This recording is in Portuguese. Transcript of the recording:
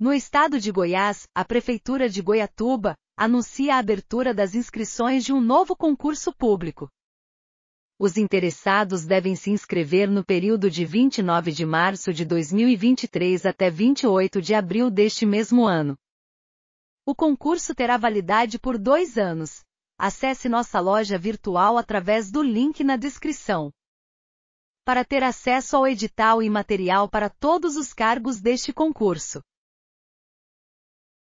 No estado de Goiás, a Prefeitura de Goiatuba anuncia a abertura das inscrições de um novo concurso público. Os interessados devem se inscrever no período de 29 de março de 2023 até 28 de abril deste mesmo ano. O concurso terá validade por dois anos. Acesse nossa loja virtual através do link na descrição. Para ter acesso ao edital e material para todos os cargos deste concurso.